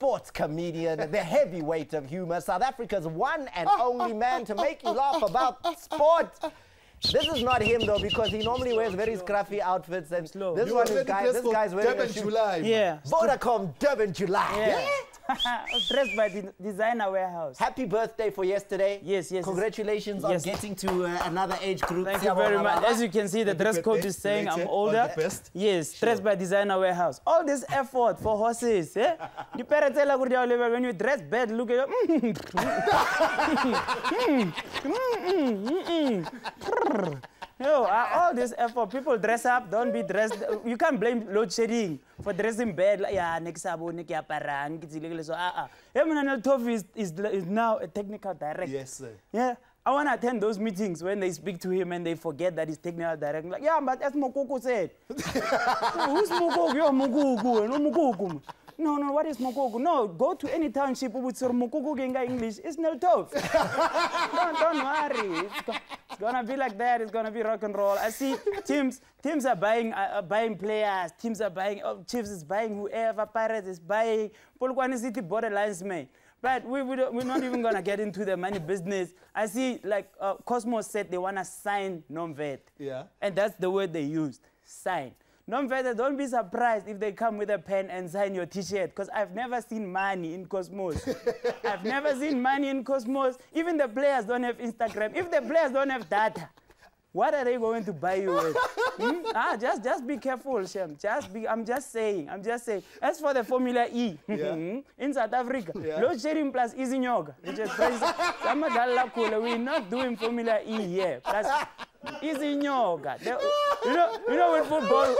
sports comedian, the heavyweight of humor, South Africa's one and only man to make you laugh about sport. This is not him though, because he normally wears very scruffy outfits, and slow. this you one is guy. This guy's wearing Durban a shoe. July. Yeah. Vodacom Durban July. Yeah. yeah. Dressed by the designer warehouse. Happy birthday for yesterday. Yes, yes. Congratulations yes. on getting to uh, another age group. Thank you very much. As you can see, the dress code is saying I'm older. Best. Yes, sure. dressed by designer warehouse. All this effort for horses. Eh? tell when you dress bad, look at you. Mm, mm, mm, no, uh, all this effort. People dress up, don't be dressed. You can't blame load shedding for dressing bad. yeah, next sabone ke aparang, it's illegal. So, ah, ah. Emmanuel Tofi is, is, is now a technical director. Yes, sir. Yeah. I want to attend those meetings when they speak to him and they forget that he's technical director. Like, yeah, but as Mokoko said. Who's Mokoko? You're Mokoko. No, Mokoko. No, no, what is Mokogu? No, go to any township with Sir Mokogu Genga English. It's Neltov. don't, don't worry gonna be like that. It's gonna be rock and roll. I see teams teams are buying uh, uh, buying players. Teams are buying. Oh, Chiefs is buying whoever. Pirates is buying. Polkwani City borderlines me. But we, we are not even gonna get into the money business. I see like uh, Cosmos said they wanna sign non Yeah. And that's the word they used. Sign. Nomvete, don't be surprised if they come with a pen and sign your T-shirt, because I've never seen money in Cosmos. I've never seen money in Cosmos. Even the players don't have Instagram. If the players don't have data, what are they going to buy you with? hmm? Ah, just, just be careful, Shem. Just be, I'm just saying. I'm just saying. As for the Formula E yeah. Hmm, in South Africa, yeah. load sharing plus easy yoga, which is crazy. We're not doing Formula E here. Plus easy yoga. you know, you know, with football,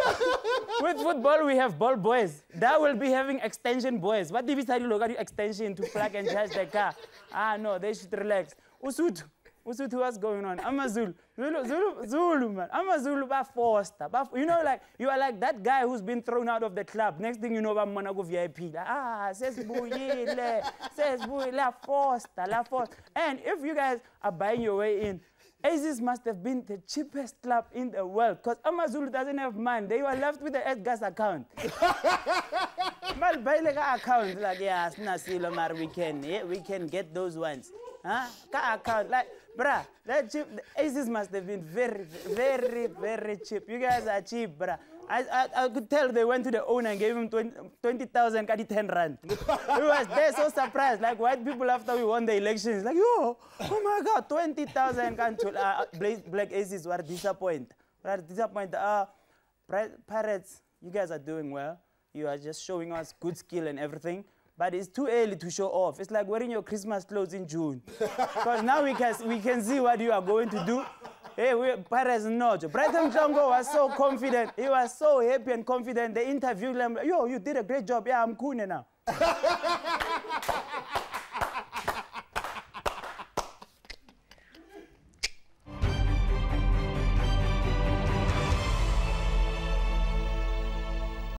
with football we have ball boys. That will be having extension boys. What did say study? Look at extension to plug and charge the car. Ah, no, they should relax. Usutu. Usuthi what's going on? I'm a Zulu, Zulu, Zulu, man. I'm a AmaZulu bafoster. Baf you know, like, you are like that guy who's been thrown out of the club. Next thing you know, I'm gonna go VIP. Like, ah, Says sesibuyile, la foster, la foster. And if you guys are buying your way in, Aziz must have been the cheapest club in the world because AmaZulu doesn't have money. They were left with the Edgar's account. Mal account, like, yeah, it's not silo, we can, yeah, we can get those ones. Huh? Account. Like, bruh, that cheap. Aces must have been very, very, very cheap. You guys are cheap, bruh. I, I, I could tell they went to the owner and gave him 20,000 20, 10 rand. he was there so surprised. Like, white people after we won the elections, like, yo, oh my God, 20,000 can't uh, black, aces were disappointed. Were disappointed. Uh, pirates, you guys are doing well. You are just showing us good skill and everything but it's too early to show off. It's like wearing your Christmas clothes in June. Because now we can, we can see what you are going to do. Hey, we, Perez Nojo. Brighton Chongo was so confident. He was so happy and confident. They interviewed him. Yo, you did a great job. Yeah, I'm cool now.